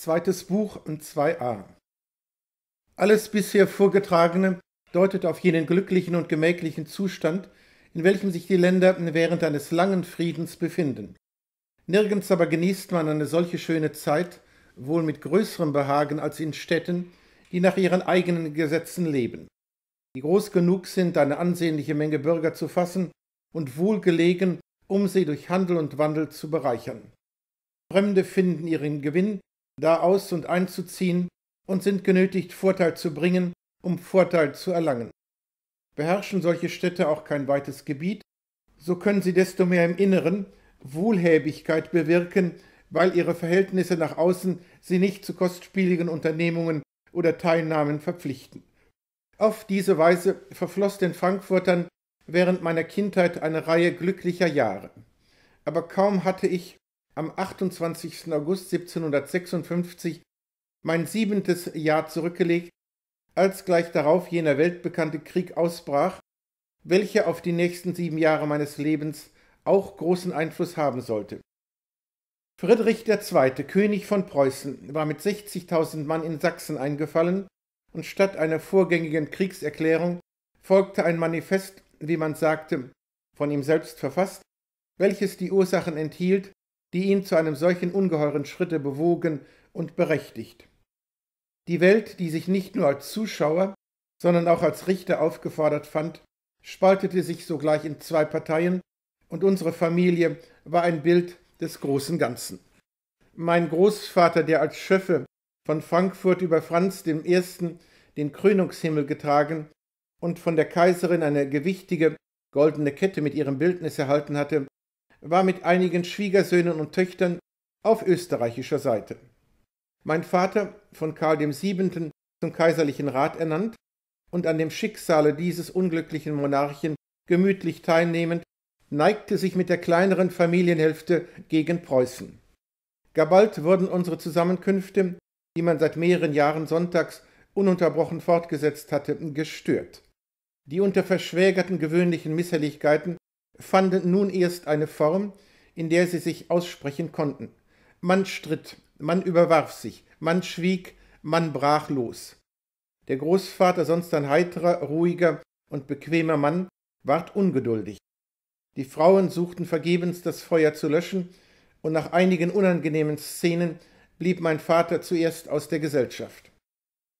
zweites Buch und 2a. Alles bisher Vorgetragene deutet auf jenen glücklichen und gemäglichen Zustand, in welchem sich die Länder während eines langen Friedens befinden. Nirgends aber genießt man eine solche schöne Zeit, wohl mit größerem Behagen als in Städten, die nach ihren eigenen Gesetzen leben, die groß genug sind, eine ansehnliche Menge Bürger zu fassen und wohlgelegen, um sie durch Handel und Wandel zu bereichern. Fremde finden ihren Gewinn da aus und einzuziehen und sind genötigt, Vorteil zu bringen, um Vorteil zu erlangen. Beherrschen solche Städte auch kein weites Gebiet, so können sie desto mehr im Inneren Wohlhäbigkeit bewirken, weil ihre Verhältnisse nach außen sie nicht zu kostspieligen Unternehmungen oder Teilnahmen verpflichten. Auf diese Weise verfloss den Frankfurtern während meiner Kindheit eine Reihe glücklicher Jahre. Aber kaum hatte ich am 28. August 1756 mein siebentes Jahr zurückgelegt, als gleich darauf jener weltbekannte Krieg ausbrach, welcher auf die nächsten sieben Jahre meines Lebens auch großen Einfluss haben sollte. Friedrich II., König von Preußen, war mit 60.000 Mann in Sachsen eingefallen und statt einer vorgängigen Kriegserklärung folgte ein Manifest, wie man sagte, von ihm selbst verfasst, welches die Ursachen enthielt, die ihn zu einem solchen ungeheuren Schritte bewogen und berechtigt. Die Welt, die sich nicht nur als Zuschauer, sondern auch als Richter aufgefordert fand, spaltete sich sogleich in zwei Parteien, und unsere Familie war ein Bild des großen Ganzen. Mein Großvater, der als Schöffe von Frankfurt über Franz I. den Krönungshimmel getragen und von der Kaiserin eine gewichtige goldene Kette mit ihrem Bildnis erhalten hatte, war mit einigen Schwiegersöhnen und Töchtern auf österreichischer Seite. Mein Vater, von Karl VII. zum kaiserlichen Rat ernannt und an dem Schicksale dieses unglücklichen Monarchen gemütlich teilnehmend, neigte sich mit der kleineren Familienhälfte gegen Preußen. Gar bald wurden unsere Zusammenkünfte, die man seit mehreren Jahren sonntags ununterbrochen fortgesetzt hatte, gestört. Die unter Verschwägerten gewöhnlichen Misshelligkeiten fanden nun erst eine Form, in der sie sich aussprechen konnten. Man stritt, man überwarf sich, man schwieg, man brach los. Der Großvater, sonst ein heiterer, ruhiger und bequemer Mann, ward ungeduldig. Die Frauen suchten vergebens das Feuer zu löschen, und nach einigen unangenehmen Szenen blieb mein Vater zuerst aus der Gesellschaft.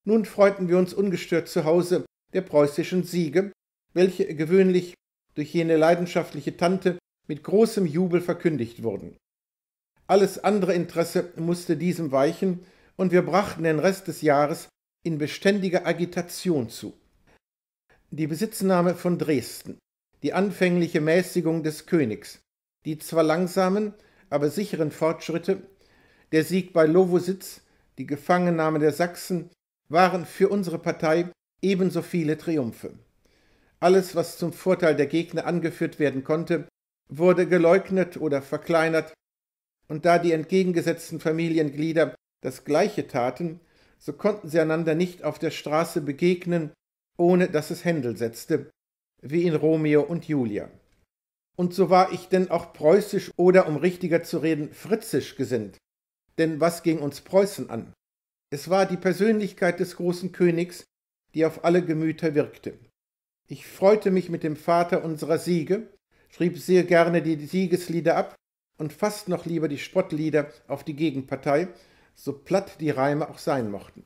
Nun freuten wir uns ungestört zu Hause der preußischen Siege, welche gewöhnlich durch jene leidenschaftliche Tante mit großem Jubel verkündigt wurden. Alles andere Interesse musste diesem weichen, und wir brachten den Rest des Jahres in beständiger Agitation zu. Die Besitznahme von Dresden, die anfängliche Mäßigung des Königs, die zwar langsamen, aber sicheren Fortschritte, der Sieg bei Lowositz, die Gefangennahme der Sachsen, waren für unsere Partei ebenso viele Triumphe. Alles, was zum Vorteil der Gegner angeführt werden konnte, wurde geleugnet oder verkleinert, und da die entgegengesetzten Familienglieder das gleiche taten, so konnten sie einander nicht auf der Straße begegnen, ohne dass es Händel setzte, wie in Romeo und Julia. Und so war ich denn auch preußisch oder, um richtiger zu reden, fritzisch gesinnt. Denn was ging uns Preußen an? Es war die Persönlichkeit des großen Königs, die auf alle Gemüter wirkte. Ich freute mich mit dem Vater unserer Siege, schrieb sehr gerne die Siegeslieder ab und fast noch lieber die Spottlieder auf die Gegenpartei, so platt die Reime auch sein mochten.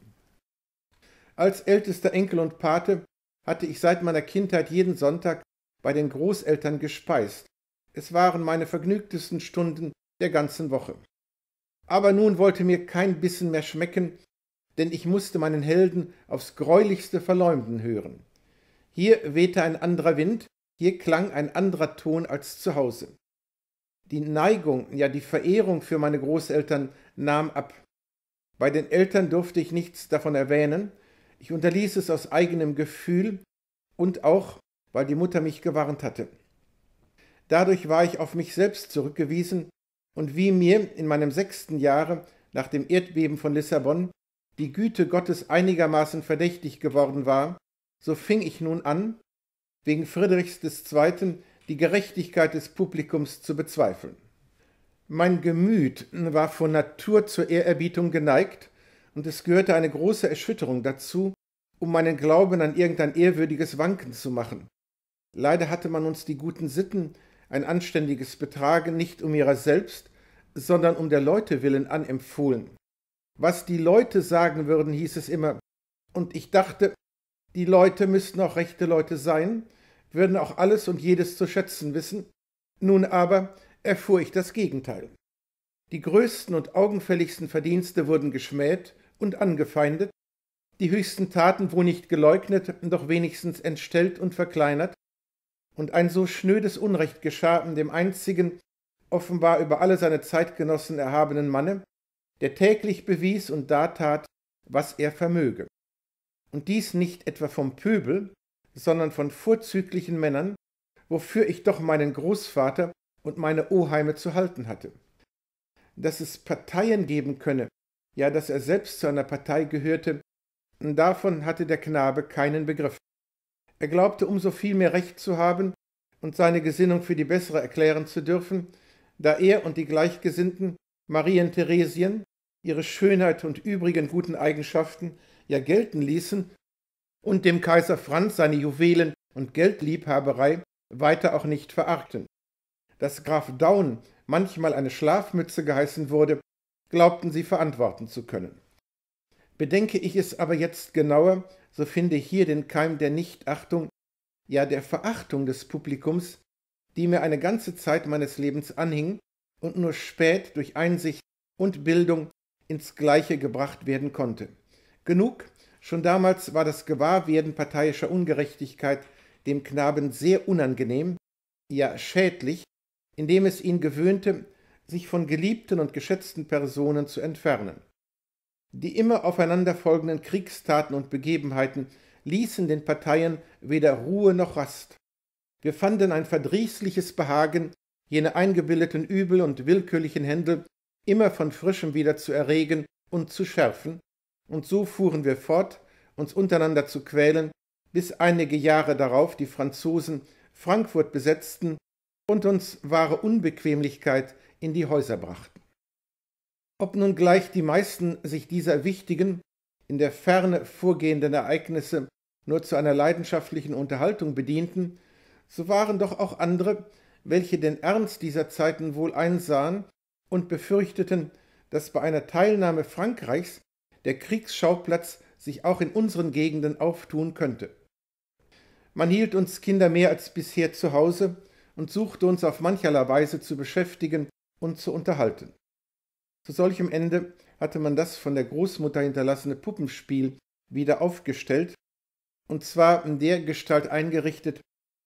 Als ältester Enkel und Pate hatte ich seit meiner Kindheit jeden Sonntag bei den Großeltern gespeist. Es waren meine vergnügtesten Stunden der ganzen Woche. Aber nun wollte mir kein Bissen mehr schmecken, denn ich musste meinen Helden aufs greulichste verleumden hören. Hier wehte ein anderer Wind, hier klang ein anderer Ton als zu Hause. Die Neigung, ja die Verehrung für meine Großeltern nahm ab. Bei den Eltern durfte ich nichts davon erwähnen, ich unterließ es aus eigenem Gefühl und auch, weil die Mutter mich gewarnt hatte. Dadurch war ich auf mich selbst zurückgewiesen und wie mir in meinem sechsten Jahre nach dem Erdbeben von Lissabon die Güte Gottes einigermaßen verdächtig geworden war, so fing ich nun an, wegen Friedrichs II. die Gerechtigkeit des Publikums zu bezweifeln. Mein Gemüt war von Natur zur Ehrerbietung geneigt, und es gehörte eine große Erschütterung dazu, um meinen Glauben an irgendein ehrwürdiges Wanken zu machen. Leider hatte man uns die guten Sitten, ein anständiges Betragen nicht um ihrer selbst, sondern um der Leute willen anempfohlen. Was die Leute sagen würden, hieß es immer, und ich dachte, die Leute müssten auch rechte Leute sein, würden auch alles und jedes zu schätzen wissen. Nun aber erfuhr ich das Gegenteil. Die größten und augenfälligsten Verdienste wurden geschmäht und angefeindet, die höchsten Taten wo nicht geleugnet, doch wenigstens entstellt und verkleinert, und ein so schnödes Unrecht geschah in dem einzigen, offenbar über alle seine Zeitgenossen erhabenen Manne, der täglich bewies und da tat, was er vermöge und dies nicht etwa vom Pöbel, sondern von vorzüglichen Männern, wofür ich doch meinen Großvater und meine Oheime zu halten hatte. Dass es Parteien geben könne, ja, dass er selbst zu einer Partei gehörte, davon hatte der Knabe keinen Begriff. Er glaubte umso viel mehr Recht zu haben und seine Gesinnung für die bessere erklären zu dürfen, da er und die Gleichgesinnten Marien Theresien ihre Schönheit und übrigen guten Eigenschaften ja gelten ließen und dem Kaiser Franz seine Juwelen und Geldliebhaberei weiter auch nicht verachten. Dass Graf Daun manchmal eine Schlafmütze geheißen wurde, glaubten sie verantworten zu können. Bedenke ich es aber jetzt genauer, so finde ich hier den Keim der Nichtachtung, ja der Verachtung des Publikums, die mir eine ganze Zeit meines Lebens anhing und nur spät durch Einsicht und Bildung ins Gleiche gebracht werden konnte genug. Schon damals war das Gewahrwerden parteiischer Ungerechtigkeit dem Knaben sehr unangenehm, ja schädlich, indem es ihn gewöhnte, sich von geliebten und geschätzten Personen zu entfernen. Die immer aufeinanderfolgenden Kriegstaten und Begebenheiten ließen den Parteien weder Ruhe noch Rast. Wir fanden ein verdrießliches Behagen, jene eingebildeten Übel und willkürlichen Händel immer von frischem wieder zu erregen und zu schärfen, und so fuhren wir fort, uns untereinander zu quälen, bis einige Jahre darauf die Franzosen Frankfurt besetzten und uns wahre Unbequemlichkeit in die Häuser brachten. Ob nun gleich die meisten sich dieser wichtigen, in der Ferne vorgehenden Ereignisse nur zu einer leidenschaftlichen Unterhaltung bedienten, so waren doch auch andere, welche den Ernst dieser Zeiten wohl einsahen und befürchteten, dass bei einer Teilnahme Frankreichs der Kriegsschauplatz sich auch in unseren Gegenden auftun könnte. Man hielt uns Kinder mehr als bisher zu Hause und suchte uns auf mancherlei Weise zu beschäftigen und zu unterhalten. Zu solchem Ende hatte man das von der Großmutter hinterlassene Puppenspiel wieder aufgestellt, und zwar in der Gestalt eingerichtet,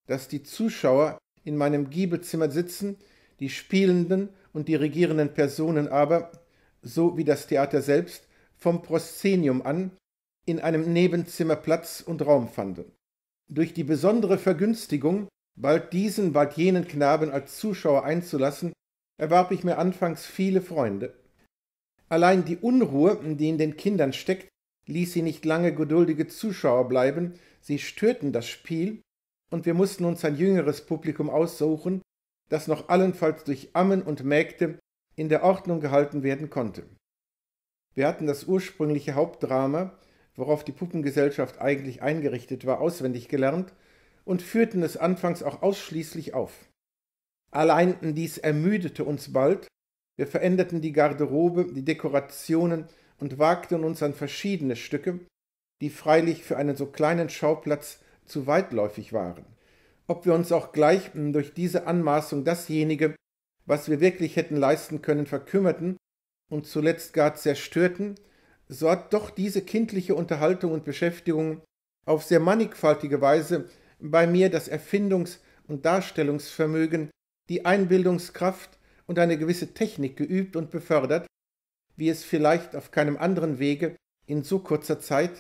dass die Zuschauer in meinem Giebelzimmer sitzen, die Spielenden und die regierenden Personen aber, so wie das Theater selbst, vom Proszenium an in einem Nebenzimmer Platz und Raum fanden. Durch die besondere Vergünstigung, bald diesen, bald jenen Knaben als Zuschauer einzulassen, erwarb ich mir anfangs viele Freunde. Allein die Unruhe, die in den Kindern steckt, ließ sie nicht lange geduldige Zuschauer bleiben, sie störten das Spiel, und wir mussten uns ein jüngeres Publikum aussuchen, das noch allenfalls durch Ammen und Mägde in der Ordnung gehalten werden konnte. Wir hatten das ursprüngliche Hauptdrama, worauf die Puppengesellschaft eigentlich eingerichtet war, auswendig gelernt und führten es anfangs auch ausschließlich auf. Allein dies ermüdete uns bald, wir veränderten die Garderobe, die Dekorationen und wagten uns an verschiedene Stücke, die freilich für einen so kleinen Schauplatz zu weitläufig waren. Ob wir uns auch gleich durch diese Anmaßung dasjenige, was wir wirklich hätten leisten können, verkümmerten, und zuletzt gar zerstörten, so hat doch diese kindliche Unterhaltung und Beschäftigung auf sehr mannigfaltige Weise bei mir das Erfindungs- und Darstellungsvermögen, die Einbildungskraft und eine gewisse Technik geübt und befördert, wie es vielleicht auf keinem anderen Wege in so kurzer Zeit,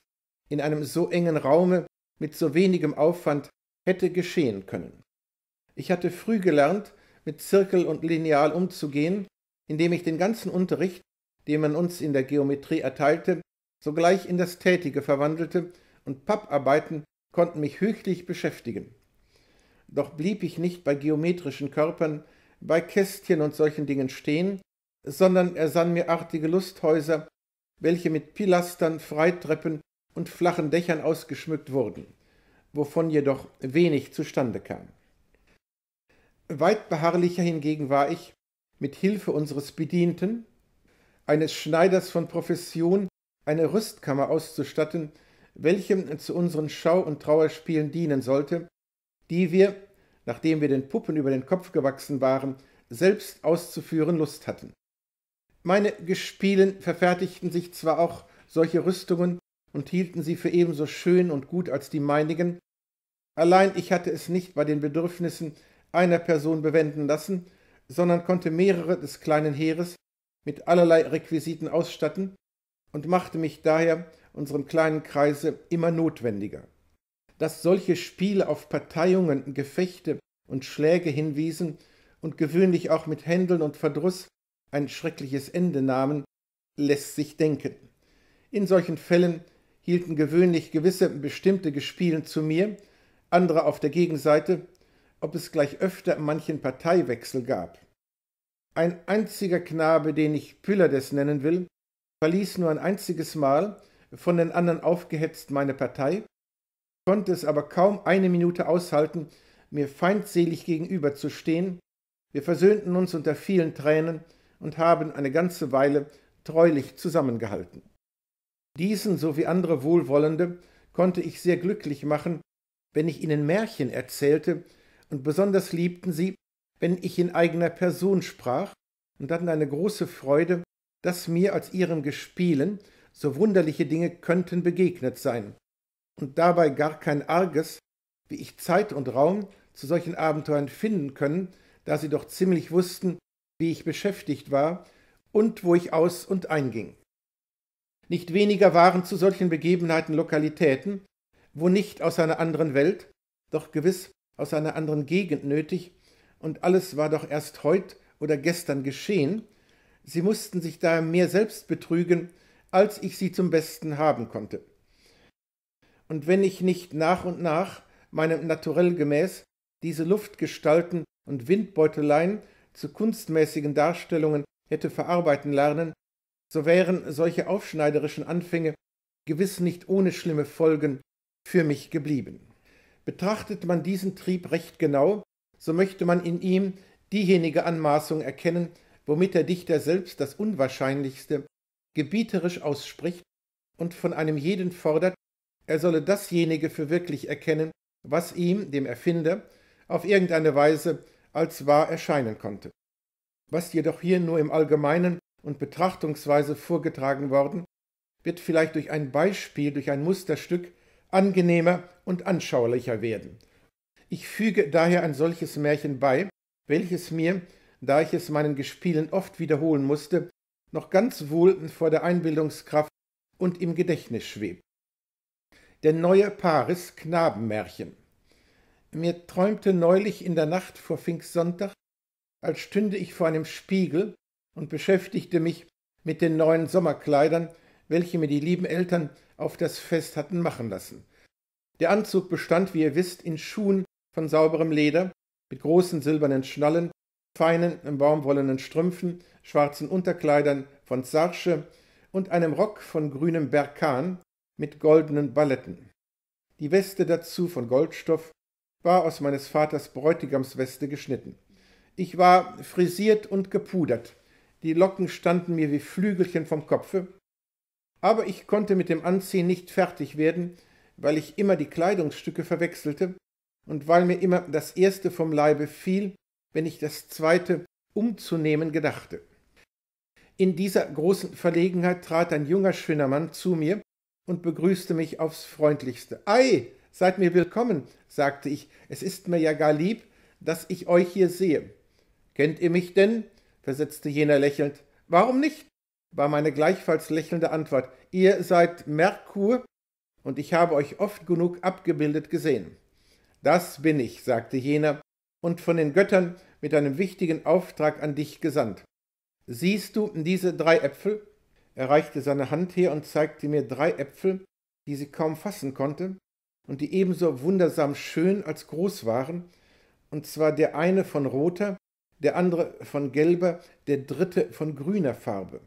in einem so engen Raume, mit so wenigem Aufwand hätte geschehen können. Ich hatte früh gelernt, mit Zirkel und Lineal umzugehen indem ich den ganzen Unterricht, den man uns in der Geometrie erteilte, sogleich in das Tätige verwandelte, und Papparbeiten konnten mich höchlich beschäftigen. Doch blieb ich nicht bei geometrischen Körpern, bei Kästchen und solchen Dingen stehen, sondern ersann mir artige Lusthäuser, welche mit Pilastern, Freitreppen und flachen Dächern ausgeschmückt wurden, wovon jedoch wenig zustande kam. Weit beharrlicher hingegen war ich, mit Hilfe unseres Bedienten, eines Schneiders von Profession, eine Rüstkammer auszustatten, welche zu unseren Schau- und Trauerspielen dienen sollte, die wir, nachdem wir den Puppen über den Kopf gewachsen waren, selbst auszuführen Lust hatten. Meine Gespielen verfertigten sich zwar auch solche Rüstungen und hielten sie für ebenso schön und gut als die meinigen, allein ich hatte es nicht bei den Bedürfnissen einer Person bewenden lassen, sondern konnte mehrere des kleinen Heeres mit allerlei Requisiten ausstatten und machte mich daher unserem kleinen Kreise immer notwendiger. Dass solche Spiele auf Parteiungen, Gefechte und Schläge hinwiesen und gewöhnlich auch mit Händeln und Verdruss ein schreckliches Ende nahmen, lässt sich denken. In solchen Fällen hielten gewöhnlich gewisse bestimmte Gespielen zu mir, andere auf der Gegenseite ob es gleich öfter manchen Parteiwechsel gab. Ein einziger Knabe, den ich Pylades nennen will, verließ nur ein einziges Mal, von den anderen aufgehetzt, meine Partei, konnte es aber kaum eine Minute aushalten, mir feindselig gegenüberzustehen. Wir versöhnten uns unter vielen Tränen und haben eine ganze Weile treulich zusammengehalten. Diesen sowie andere Wohlwollende konnte ich sehr glücklich machen, wenn ich ihnen Märchen erzählte, und besonders liebten sie, wenn ich in eigener Person sprach, und hatten eine große Freude, dass mir als ihrem Gespielen so wunderliche Dinge könnten begegnet sein, und dabei gar kein Arges, wie ich Zeit und Raum zu solchen Abenteuern finden können, da sie doch ziemlich wussten, wie ich beschäftigt war und wo ich aus und einging. Nicht weniger waren zu solchen Begebenheiten Lokalitäten, wo nicht aus einer anderen Welt, doch gewiss aus einer anderen Gegend nötig und alles war doch erst heut oder gestern geschehen. Sie mussten sich daher mehr selbst betrügen, als ich sie zum Besten haben konnte. Und wenn ich nicht nach und nach, meinem Naturell gemäß, diese Luftgestalten und Windbeuteleien zu kunstmäßigen Darstellungen hätte verarbeiten lernen, so wären solche aufschneiderischen Anfänge gewiss nicht ohne schlimme Folgen für mich geblieben. Betrachtet man diesen Trieb recht genau, so möchte man in ihm diejenige Anmaßung erkennen, womit der Dichter selbst das Unwahrscheinlichste gebieterisch ausspricht und von einem jeden fordert, er solle dasjenige für wirklich erkennen, was ihm, dem Erfinder, auf irgendeine Weise als wahr erscheinen konnte. Was jedoch hier nur im Allgemeinen und betrachtungsweise vorgetragen worden, wird vielleicht durch ein Beispiel, durch ein Musterstück angenehmer und anschaulicher werden. Ich füge daher ein solches Märchen bei, welches mir, da ich es meinen Gespielen oft wiederholen musste, noch ganz wohl vor der Einbildungskraft und im Gedächtnis schwebt. Der neue Paris Knabenmärchen. Mir träumte neulich in der Nacht vor Pfingstsonntag, als stünde ich vor einem Spiegel und beschäftigte mich mit den neuen Sommerkleidern, welche mir die lieben Eltern auf das Fest hatten machen lassen. Der Anzug bestand, wie ihr wisst, in Schuhen von sauberem Leder, mit großen silbernen Schnallen, feinen baumwollenen Strümpfen, schwarzen Unterkleidern von Sarche und einem Rock von grünem Berkan mit goldenen Balletten. Die Weste dazu von Goldstoff war aus meines Vaters Bräutigamsweste geschnitten. Ich war frisiert und gepudert, die Locken standen mir wie Flügelchen vom Kopfe, aber ich konnte mit dem Anziehen nicht fertig werden, weil ich immer die Kleidungsstücke verwechselte und weil mir immer das erste vom Leibe fiel, wenn ich das zweite umzunehmen gedachte. In dieser großen Verlegenheit trat ein junger Mann zu mir und begrüßte mich aufs freundlichste. Ei, seid mir willkommen, sagte ich, es ist mir ja gar lieb, dass ich euch hier sehe. Kennt ihr mich denn? versetzte jener lächelnd. Warum nicht? war meine gleichfalls lächelnde Antwort, ihr seid Merkur, und ich habe euch oft genug abgebildet gesehen. Das bin ich, sagte jener, und von den Göttern mit einem wichtigen Auftrag an dich gesandt. Siehst du diese drei Äpfel? Er reichte seine Hand her und zeigte mir drei Äpfel, die sie kaum fassen konnte und die ebenso wundersam schön als groß waren, und zwar der eine von roter, der andere von gelber, der dritte von grüner Farbe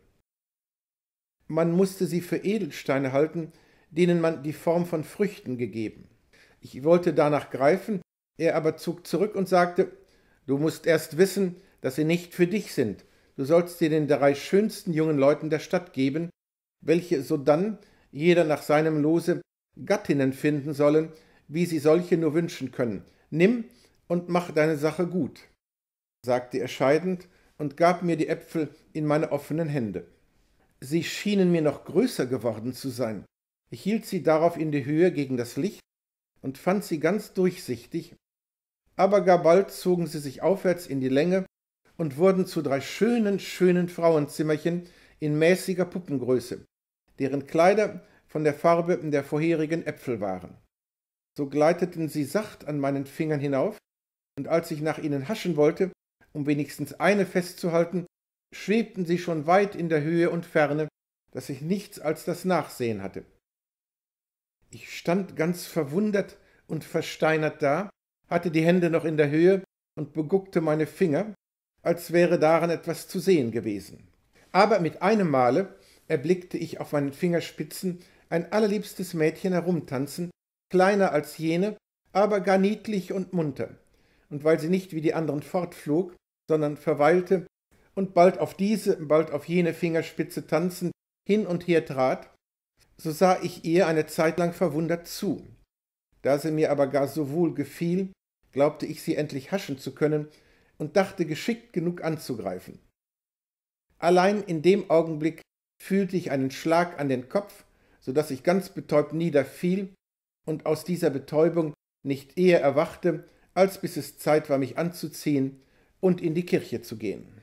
man musste sie für Edelsteine halten, denen man die Form von Früchten gegeben. Ich wollte danach greifen, er aber zog zurück und sagte, Du musst erst wissen, dass sie nicht für dich sind. Du sollst sie den drei schönsten jungen Leuten der Stadt geben, welche sodann jeder nach seinem Lose Gattinnen finden sollen, wie sie solche nur wünschen können. Nimm und mach deine Sache gut, sagte er scheidend und gab mir die Äpfel in meine offenen Hände. Sie schienen mir noch größer geworden zu sein. Ich hielt sie darauf in die Höhe gegen das Licht und fand sie ganz durchsichtig, aber gar bald zogen sie sich aufwärts in die Länge und wurden zu drei schönen, schönen Frauenzimmerchen in mäßiger Puppengröße, deren Kleider von der Farbe der vorherigen Äpfel waren. So gleiteten sie sacht an meinen Fingern hinauf, und als ich nach ihnen haschen wollte, um wenigstens eine festzuhalten, schwebten sie schon weit in der Höhe und Ferne, daß ich nichts als das Nachsehen hatte. Ich stand ganz verwundert und versteinert da, hatte die Hände noch in der Höhe und beguckte meine Finger, als wäre daran etwas zu sehen gewesen. Aber mit einem Male erblickte ich auf meinen Fingerspitzen ein allerliebstes Mädchen herumtanzen, kleiner als jene, aber gar niedlich und munter. Und weil sie nicht wie die anderen fortflog, sondern verweilte und bald auf diese, bald auf jene Fingerspitze tanzend hin und her trat, so sah ich ihr eine Zeitlang verwundert zu. Da sie mir aber gar so wohl gefiel, glaubte ich sie endlich haschen zu können und dachte geschickt genug anzugreifen. Allein in dem Augenblick fühlte ich einen Schlag an den Kopf, so daß ich ganz betäubt niederfiel und aus dieser Betäubung nicht eher erwachte, als bis es Zeit war, mich anzuziehen und in die Kirche zu gehen.